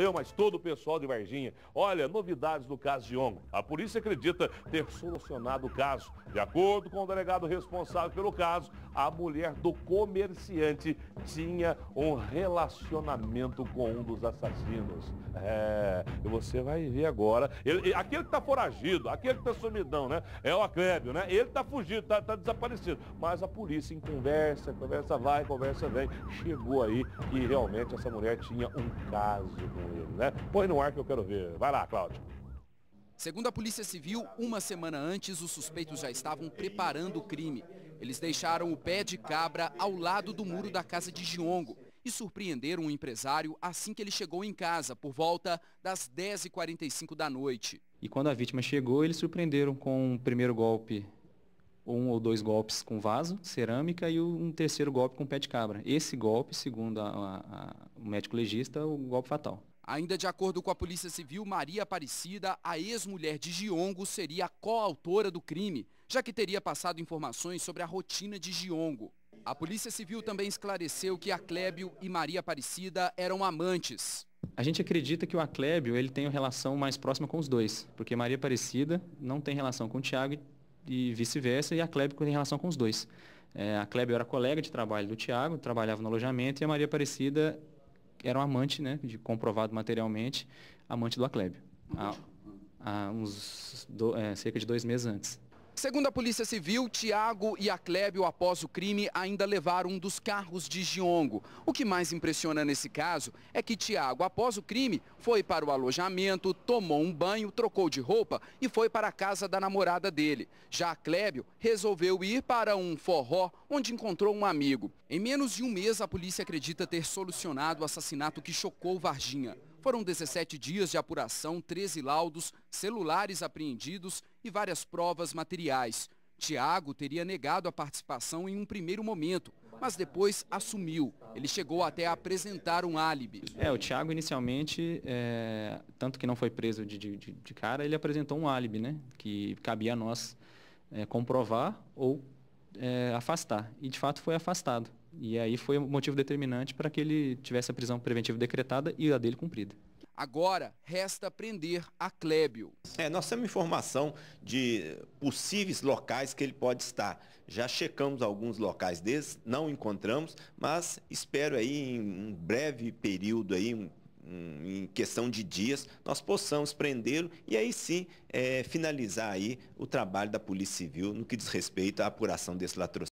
eu, mas todo o pessoal de Varginha. Olha, novidades do caso de ontem. A polícia acredita ter solucionado o caso. De acordo com o delegado responsável pelo caso, a mulher do comerciante tinha um relacionamento com um dos assassinos. É, e você vai ver agora. Ele, aquele que está foragido, aquele que está sumidão, né? É o Aclébio, né? Ele está fugido, está tá desaparecido. Mas a polícia em conversa, conversa vai, conversa vem. Chegou aí que realmente essa mulher tinha um caso com ele, né? Põe no ar que eu quero ver. Vai lá, Cláudio. Segundo a Polícia Civil, uma semana antes, os suspeitos já estavam preparando o crime. Eles deixaram o pé de cabra ao lado do muro da casa de Giongo e surpreenderam um empresário assim que ele chegou em casa, por volta das 10h45 da noite. E quando a vítima chegou, eles surpreenderam com um primeiro golpe, um ou dois golpes com vaso, cerâmica, e um terceiro golpe com pé de cabra. Esse golpe, segundo a, a, a, o médico legista, o golpe fatal. Ainda de acordo com a Polícia Civil, Maria Aparecida, a ex-mulher de Giongo, seria a coautora do crime, já que teria passado informações sobre a rotina de Giongo. A Polícia Civil também esclareceu que Aclébio e Maria Aparecida eram amantes. A gente acredita que o Aclébio ele tem uma relação mais próxima com os dois, porque Maria Aparecida não tem relação com o Tiago e vice-versa, e Aclébio tem relação com os dois. É, a Clébio era colega de trabalho do Tiago, trabalhava no alojamento, e a Maria Aparecida era um amante, né, de, comprovado materialmente, amante do Aclébio. Há, há uns do, é, cerca de dois meses antes. Segundo a Polícia Civil, Tiago e Clébio, após o crime, ainda levaram um dos carros de Giongo. O que mais impressiona nesse caso é que Tiago, após o crime, foi para o alojamento, tomou um banho, trocou de roupa e foi para a casa da namorada dele. Já Clébio resolveu ir para um forró onde encontrou um amigo. Em menos de um mês, a polícia acredita ter solucionado o assassinato que chocou Varginha. Foram 17 dias de apuração, 13 laudos, celulares apreendidos e várias provas materiais. Tiago teria negado a participação em um primeiro momento, mas depois assumiu. Ele chegou até a apresentar um álibi. É, o Tiago inicialmente, é, tanto que não foi preso de, de, de, cara, ele apresentou um álibi, né? Que cabia a nós é, comprovar ou é, afastar. E de fato foi afastado. E aí foi o motivo determinante para que ele tivesse a prisão preventiva decretada e a dele cumprida. Agora, resta prender a Clébio. É, nós temos informação de possíveis locais que ele pode estar. Já checamos alguns locais desses, não encontramos, mas espero aí em um breve período aí, um, um, em questão de dias, nós possamos prendê-lo e aí sim é, finalizar aí o trabalho da Polícia Civil no que diz respeito à apuração desse latrocínio.